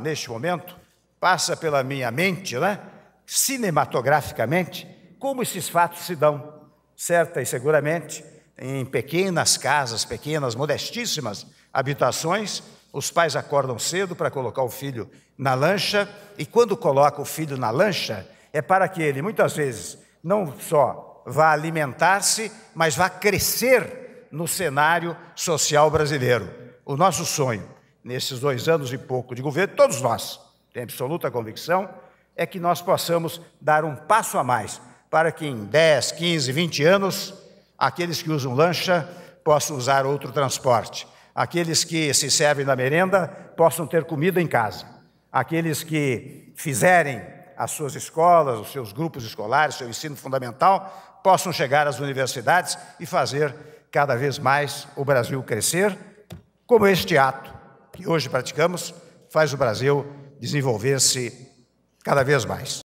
neste momento, passa pela minha mente, né? Cinematograficamente, como esses fatos se dão, certa e seguramente, em pequenas casas, pequenas, modestíssimas habitações, os pais acordam cedo para colocar o filho na lancha, e quando coloca o filho na lancha, é para que ele, muitas vezes, não só vá alimentar-se, mas vá crescer no cenário social brasileiro. O nosso sonho nesses dois anos e pouco de governo, todos nós, temos absoluta convicção, é que nós possamos dar um passo a mais para que em 10, 15, 20 anos, aqueles que usam lancha possam usar outro transporte, aqueles que se servem da merenda possam ter comida em casa, aqueles que fizerem as suas escolas, os seus grupos escolares, seu ensino fundamental, possam chegar às universidades e fazer cada vez mais o Brasil crescer, como este ato que hoje praticamos, faz o Brasil desenvolver-se cada vez mais.